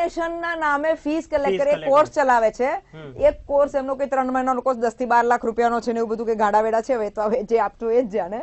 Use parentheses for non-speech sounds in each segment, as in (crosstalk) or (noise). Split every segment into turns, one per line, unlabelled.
ડોનેશનના નામે fees collect કરી course ચલાવે છે એક કોર્સ એમનો કોઈ ત્રણ મહિનાનો કોર્સ દસ થી બાર લાખ રૂપિયાનો છે ને એવું બધું કે ગાડા વેડા છે હવે જે આપતું એ જ જાણે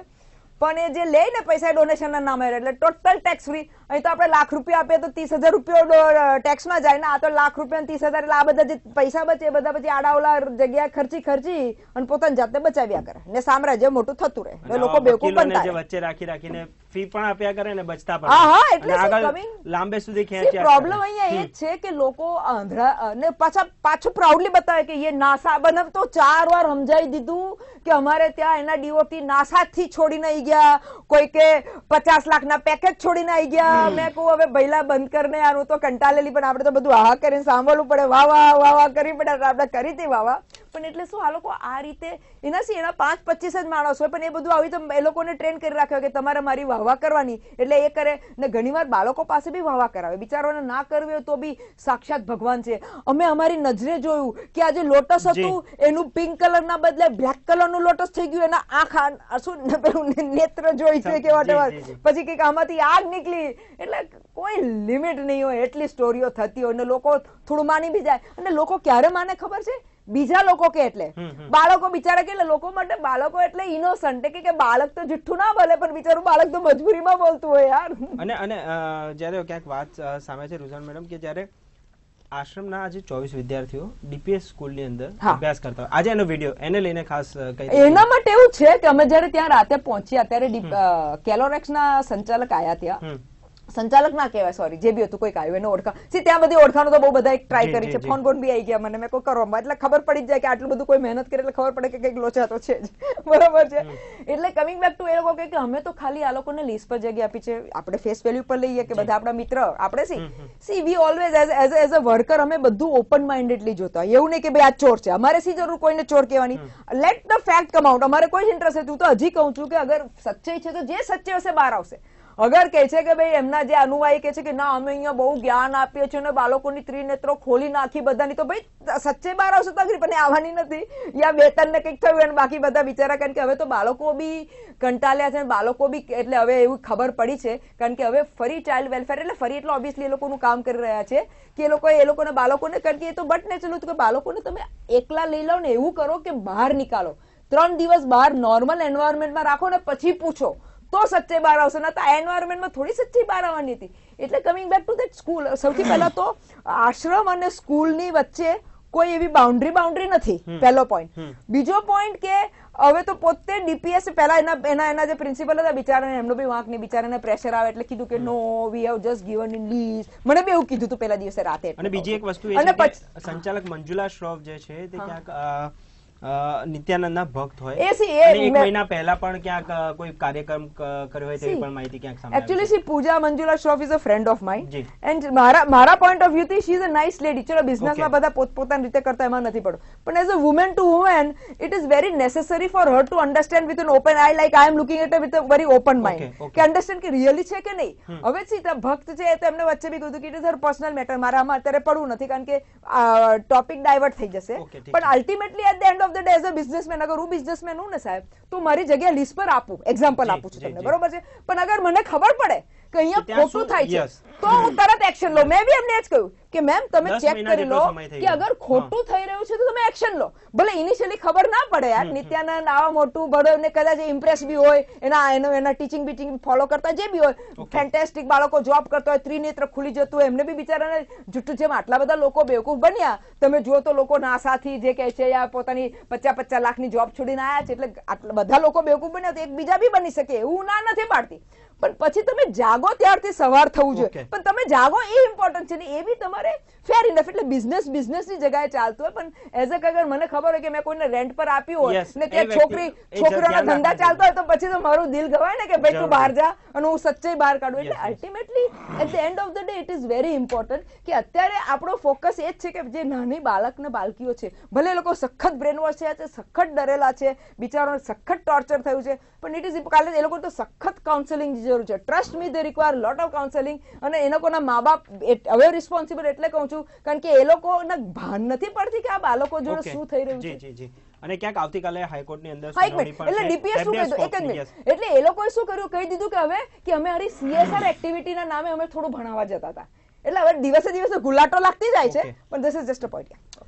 પણ એ જે લે ને પૈસા ના નામે એટલે ટોટલ ટેક્સ ફ્રી અહીં તો આપણે લાખ રૂપિયા આપીએ તો ત્રીસ હજાર રૂપિયા ટેક્સમાં જાય ને આ તો લાખ રૂપિયા ત્રીસ હજાર એટલે આ બધા જે પૈસા બચે બધા પછી આડાઓલા જગ્યા ખર્ચી ખર્ચી અને પોતાની જાતને બચાવ્યા કરે ને સામ્રાજ્ય મોટું થતું રહે લોકો બેવકૂફ બનતા
વચ્ચે રાખી રાખીને ફી પણ આપ્યા કરે ને બચતા પણ હા હા એટલે લાંબે સુધી ખેંચ્યા પ્રોબ્લેમ અહીંયા એ
છે કે લોકો આંધળા ને પાછા પાછું પ્રાઉડલી બતાવે કે એ નાસા બનાવ તો ચાર વાર સમજાવી દીધું કે અમારે ત્યાં એના ડીઓટી નાસા થી છોડીને આવી ગયા કોઈ કે પચાસ લાખ ના પેકેજ છોડીને આવી ગયા મેં કહું હવે ભૈલા બંધ કર ને યાર હું તો કંટાળેલી પણ આપણે તો બધું આ કરીને સાંભળવું પડે વાહ વાહ વાહ વાહ કરવી પડે આપણે કરી હતી વાહ વાહ પણ એટલે શું આ લોકો આ રીતે એનાથી એના પાંચ પચીસ જ માણસ હોય પણ એ બધું આવી તો એ લોકોને ટ્રેન કરી રાખ્યો કે તમારે મારી વાહવા કરવાની એટલે એ કરે ને ઘણીવાર બાળકો પાસે બી વાહવા કરાવે બિચારોને ના કરવી હોય તો બી સાક્ષાત ભગવાન છે અમે અમારી નજરે જોયું કે આજે લોટસ હતું એનું પિંક કલરના બદલે બ્લેક કલરનું લોટસ થઈ ગયું એના આંખ શું પેલું નેત્ર જોઈ છે કે વોટેવર પછી કંઈક આમાંથી આગ નીકળી એટલે કોઈ લિમિટ નહીં હોય એટલી સ્ટોરીઓ થતી હોય અને લોકો થોડું માની બી જાય અને લોકો ક્યારે માને ખબર છે બીજા લોકો કે એટલે બાળકો બિચારા કે લોકો માટે બાળકો એટલે ઇનોસન્ટ કે કે બાળક તો જુઠ્ઠું ના બોલે પણ બિચારું બાળક તો મજબૂરીમાં બોલતું હોય યાર
અને અને જ્યારે ક્યાંક વાત સામે છે રુઝાન મેડમ કે જ્યારે આશ્રમના આજે ચોવીસ વિદ્યાર્થીઓ ડીપીએસ સ્કૂલની અંદર અભ્યાસ કરતા આજે એનો વિડીયો એને લઈને ખાસ એના
માટે એવું છે કે અમે જ્યારે ત્યાં રાતે પહોંચ્યા ત્યારે કેલોરેક્સના સંચાલક આયા ત્યાં સંચાલક ના કહેવાય સોરી જે બી હતું કોઈક આવ્યું એને ઓળખા સી ત્યાં બધી ઓળખાણો તો બહુ બધા એક ટ્રાય કરી છે ફોન બોન બી આવી ગયા મને મેં કોઈ કરવામાં એટલે ખબર પડી જ જાય કે આટલું બધું કોઈ મહેનત કરે એટલે ખબર પડે કે કંઈક લોચા છે જ (laughs) બરાબર છે એટલે કમિંગ બેક ટુ એ લોકો કે અમે તો ખાલી આ લોકોને લિસ્ટ પર જગ્યા આપી છે આપણે ફેસ વેલ્યુ પર લઈએ કે બધા આપણા મિત્ર આપણે C C V always as as as a worker અમે બધું ઓપન માઇન્ડેડલી જોતા એવું નહીં કે ભાઈ આ ચોર છે અમારે સી જરૂર કોઈને ચોર કહેવાની લેટ ધ ફેક્ટ કમાઉટ અમારે કોઈ ઇન્ટરેસ્ટ હતું તો હજી કહું છું કે અગર સચ્ચાઈ છે તો જે સચ્ચાઈ હશે બહાર આવશે અગર કહે છે કે ભાઈ એમના જે અનુવાયી કહે છે કે ના અમે અહીંયા બહુ જ્ઞાન આપીએ છીએ અને બાળકોની ત્રિનેત્રો ખોલી નાખી બધાની તો ભાઈ સચ્ચે બાર આવશે તકલીફ અને આવવાની નથી યા બે ત્રણને કંઈક થયું અને બાકી બધા બિચારા કારણ કે હવે તો બાળકો બી કંટાળ્યા છે બાળકો બી એટલે હવે એવી ખબર પડી છે કારણ કે હવે ફરી ચાઇલ્ડ વેલફેર એટલે ફરી એટલે ઓબ્વિયસલી એ લોકોનું કામ કરી રહ્યા છે કે એ લોકો એ લોકોને બાળકોને કારણ કે એ તો બટ ને હતું કે બાળકોને તમે એકલા લઈ લો ને એવું કરો કે બહાર નીકાળો ત્રણ દિવસ બહાર નોર્મલ એન્વાયરમેન્ટમાં રાખો ને પછી પૂછો તો સચ્ચે બહાર આવશે ના તો એન્વાયરમેન્ટમાં થોડી સચ્ચે બહાર આવવાની હતી એટલે coming back to that school સૌથી પહેલા તો આશ્રમ અને સ્કૂલની વચ્ચે કોઈ એવી બાઉન્ડ્રી બાઉન્ડ્રી નથી પહેલો પોઈન્ટ બીજો પોઈન્ટ કે હવે તો પોતે ડીપીએસ પહેલા એના એના એના જે પ્રિન્સિપલ હતા બિચારાને એમનો બી વાંક નહીં બિચારાને પ્રેશર આવે એટલે કીધું કે no we have just given in lease મને બી એવું કીધું હતું પહેલા દિવસે રાતે અને બીજી એક વસ્તુ એ
સંચાલક મંજુલા શ્રોફ જે છે તે ક્યાંક નિત્યાનંદના ભક્ત હોય એક મહિના પહેલા પણ ક્યાંક કોઈ કાર્યક્રમ કર્યો હોય તેવી પણ માહિતી ક્યાંક સામે actually
she Pooja Manjula Shroff is a friend of mine and મારા મારા પોઈન્ટ ઓફ વ્યૂ થી she is a nice lady ચલો બિઝનેસમાં બધા પોતપોતાની રીતે કરતા એમાં નથી પડો પણ as a woman to woman it is very necessary for her to understand with an open I like I am looking at with a very open mind કે અન્ડરસ્ટેન્ડ કે રિયલી છે કે નહીં હવે સી ભક્ત છે તો એમને વચ્ચે બી કીધું કે it is her personal matter મારા આમાં અત્યારે પડવું નથી કારણ કે ટોપિક ડાયવર્ટ થઈ જશે પણ ultimately at the end of the day as a businessman અગર હું બિઝનેસમેન હું ને સાહેબ તો મારી જગ્યા લીઝ પર આપું એક્ઝામ્પલ આપું છું તમને બરોબર છે પણ અગર મને ખબર પડે કે અહીંયા ખોટું થાય છે તો હું તરત એક્શન લઉં મેં બી એમને જ કહ્યું કે મેમ તમે ચેક કરી લો કે અગર ખોટું થઈ રહ્યું છે તો તમે એક્શન લો ભલે ઇનિશિયલી ખબર ના પડે યાર નિત્યાનંદ આવા મોટું બડો એમને કદાચ ઇમ્પ્રેસ બી હોય એના એનો એના ટીચિંગ બીચિંગ ફોલો કરતા જે બી હોય ફેન્ટેસ્ટિક બાળકો જોબ કરતો હોય ત્રિનેત્ર ખુલી જતું હોય એમને બી બિચારાને જુઠ્ઠું જેમ આટલા બધા લોકો બેવકૂફ બન્યા તમે જુઓ તો લોકો નાસાથી જે કહે છે યા પોતાની પચાસ પચાસ લાખની જોબ છોડીને આવ્યા છે એટલે આટલા બધા લોકો બેવકૂફ બન્યા તો એકબીજા બી બની શકે એવું ના નથી પાડતી પણ પછી તમે જાગો ત્યારથી સવાર થવું જોઈએ પણ તમે જાગો એ ઇમ્પોર્ટન્ટ છે ને એ બી તમારે અરે ફેર ઇનફ એટલે બિઝનેસ બિઝનેસની જગ્યાએ ચાલતું હોય પણ એઝ અ અગર મને ખબર હોય કે મેં કોઈને રેન્ટ પર આપ્યું હોય ને ત્યાં છોકરી છોકરીઓનો ધંધા ચાલતો હોય તો પછી તો મારું દિલ ગવાય ને કે ભાઈ તું બહાર જા અને હું સચ્ચે બહાર કાઢું એટલે ultimately at the end of the day it is very important કે અત્યારે આપણો ફોકસ એ જ છે કે જે નાની બાળક ને બાળકીઓ છે ભલે લોકો સખત બ્રેન વોશ થયા છે સખત ડરેલા છે બિચારાઓને સખત ટોર્ચર થયું છે પણ ઇટ ઇઝ કાલે એ લોકો તો સખત કાઉન્સેલિંગની જરૂર છે trust me they require lot of counselling અને એ લોકોના મા બાપ હવે રિસ્પોન્સિબલ બરાબર એટલે કહું છું કારણ કે એ લોકોને ભાન નથી પડતી કે આ બાળકો જોડે શું થઈ રહ્યું
છે અને ક્યાંક આવતીકાલે હાઈકોર્ટની અંદર એટલે ડીપીએસ શું કહ્યું એક જ મિનિટ
એટલે એ લોકોએ શું કર્યું કહી દીધું કે હવે કે અમે આની સીએસઆર એક્ટિવિટીના નામે અમે થોડું ભણાવા જતા હતા એટલે હવે દિવસે દિવસે ગુલાટો લાગતી જાય છે પણ this is just a point